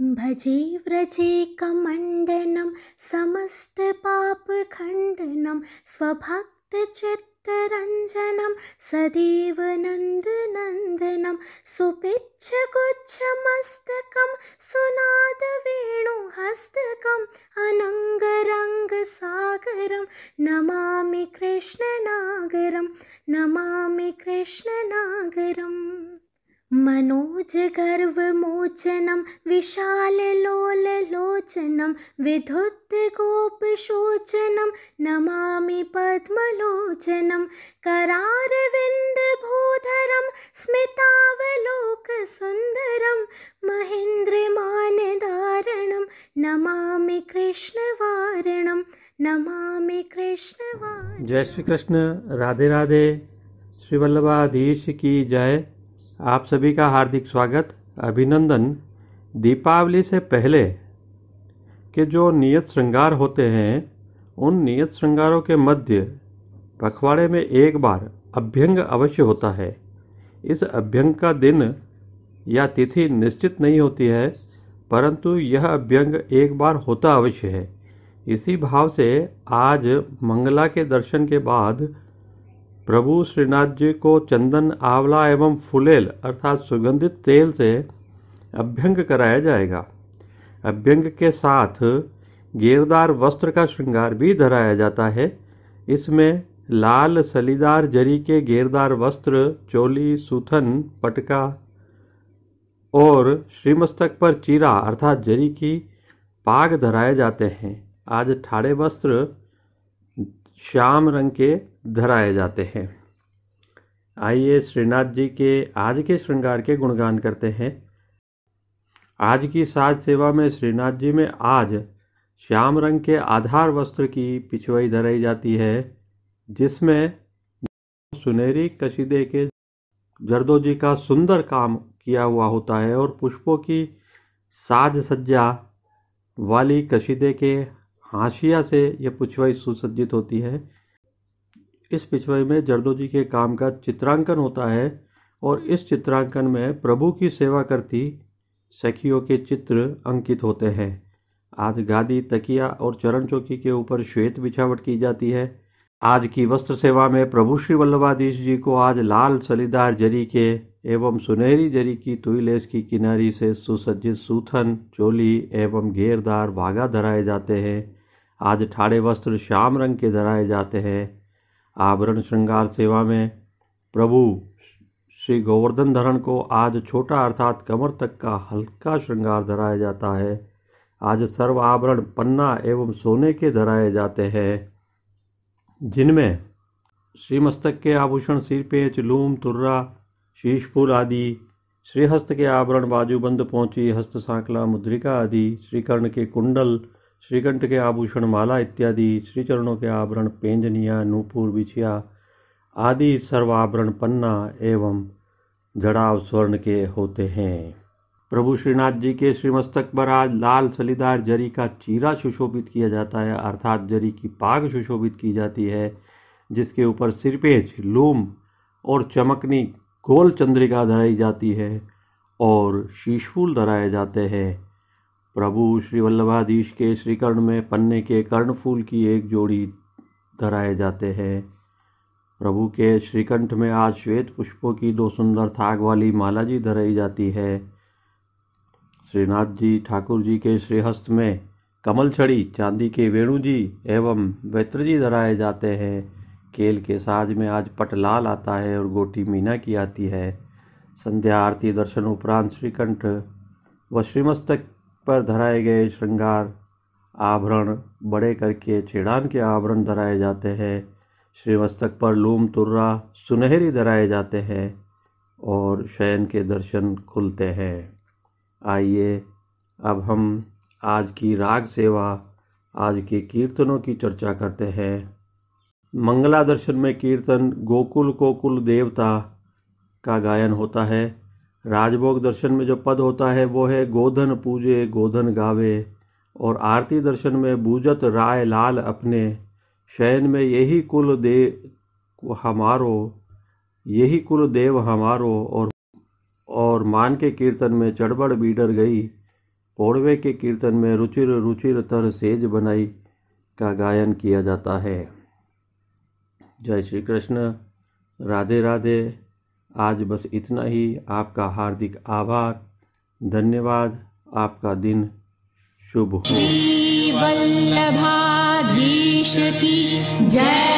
भजे व्रजे कमण्डनं समस्तपापखण्डनं स्वभक्तचित्तरञ्जनं सदैव नन्दनन्दनं सुपिच्छगुच्छमस्तकं सुनादवेणुहस्तकम् अनङ्गरङ्गसागरं नमामि कृष्णनागरं नमामि कृष्णनागरम् विधुत भूधरम स्मितावलोक सुंदरम नमामि मान करारविन्दभूधरं नमा कृष्ण नमामि नमा कृष्ण वारण जय श्री कृष्ण राधे राधे श्री वल्लभाधीश की जय आप सभी का हार्दिक स्वागत अभिनंदन दीपावली से पहले के जो नियत श्रृंगार होते हैं उन नियत श्रृंगारों के मध्य पखवाड़े में एक बार अभ्यंग अवश्य होता है इस अभ्यंग का दिन या तिथि निश्चित नहीं होती है परंतु यह अभ्यंग एक बार होता अवश्य है इसी भाव से आज मंगला के दर्शन के बाद प्रभु श्रीनाथ जी को चंदन आंवला एवं फुलेल अर्थात सुगंधित तेल से अभ्यंग कराया जाएगा अभ्यंग के साथ गेरदार वस्त्र का श्रृंगार भी धराया जाता है इसमें लाल सलीदार जरी के गेरदार वस्त्र चोली सुथन पटका और श्रीमस्तक पर चीरा अर्थात जरी की पाग धराए जाते हैं आज ठाड़े वस्त्र श्याम रंग के घर आए जाते हैं आइए श्रीनाथ जी के आज के श्रृंगार के गुणगान करते हैं आज की साज सेवा में श्रीनाथ जी में आज श्याम रंग के आधार वस्त्र की पिछवाई धराई जाती है जिसमें सुनहरी कशीदे के जरदोजी का सुंदर काम किया हुआ होता है और पुष्पों की साज सज्जा वाली कशीदे के हाशिया से यह पुछवाई सुसज्जित होती है इस पिछवाई में जी के काम का चित्रांकन होता है और इस चित्रांकन में प्रभु की सेवा करती सखियों के चित्र अंकित होते हैं आज गादी तकिया और चरण चौकी के ऊपर श्वेत बिछावट की जाती है आज की वस्त्र सेवा में प्रभु श्री वल्लभाधीश जी को आज लाल सलीदार जरी के एवं सुनहरी जरी की तुईलेस की किनारी से सुसज्जित सूथन चोली एवं घेरदार भागा धराए जाते हैं आज ठाड़े वस्त्र श्याम रंग के धराए जाते हैं आभरण श्रृंगार सेवा में प्रभु श्री गोवर्धन धरण को आज छोटा अर्थात कमर तक का हल्का श्रृंगार धराया जाता है आज सर्व आभरण पन्ना एवं सोने के धराए जाते हैं जिनमें श्रीमस्तक के आभूषण सिर पेच लूम तुर्रा शीशफूल आदि श्रीहस्त के आभरण बाजूबंद पहुँची हस्त सांकला मुद्रिका आदि श्रीकर्ण के कुंडल श्रीकंठ के आभूषण माला इत्यादि श्रीचरणों के आभरण पेंजनिया नूपुर बिछिया आदि सर्वाभरण पन्ना एवं जड़ाव स्वर्ण के होते हैं प्रभु श्रीनाथ जी के श्रीमस्तक पर आज लाल सलीदार जरी का चीरा सुशोभित किया जाता है अर्थात जरी की पाग सुशोभित की जाती है जिसके ऊपर सिरपेच लूम और चमकनी गोल चंद्रिका धराई जाती है और शीशफूल धराए जाते हैं प्रभु श्री वल्लभाधीश के श्रीकर्ण में पन्ने के कर्णफूल की एक जोड़ी धराए जाते हैं प्रभु के श्रीकंठ में आज श्वेत पुष्पों की दो सुंदर थाग वाली माला जी धराई जाती है श्रीनाथ जी ठाकुर जी के श्रीहस्त में कमल छड़ी चांदी के वेणु जी एवं वैत्र जी धराए जाते हैं केल के साज में आज पटलाल आता है और गोटी मीना की आती है संध्या आरती दर्शन उपरांत श्रीकंठ व श्रीमस्तक पर धराए गए श्रृंगार आभरण बड़े करके छेड़ान के आभरण धराए जाते हैं श्रीमस्तक पर लूम तुर्रा सुनहरी धराए जाते हैं और शयन के दर्शन खुलते हैं आइए अब हम आज की राग सेवा आज के कीर्तनों की चर्चा करते हैं मंगला दर्शन में कीर्तन गोकुल को कुल देवता का गायन होता है राजभोग दर्शन में जो पद होता है वो है गोधन पूजे गोधन गावे और आरती दर्शन में बूजत राय लाल अपने शयन में यही कुल देव हमारो यही कुल देव हमारो और और मान के कीर्तन में चढ़बड़ बीडर गई पौड़वे के कीर्तन में रुचिर रुचिर तर सेज बनाई का गायन किया जाता है जय श्री कृष्ण राधे राधे आज बस इतना ही आपका हार्दिक आभार धन्यवाद आपका दिन शुभ हो वल्लभाधीश की जय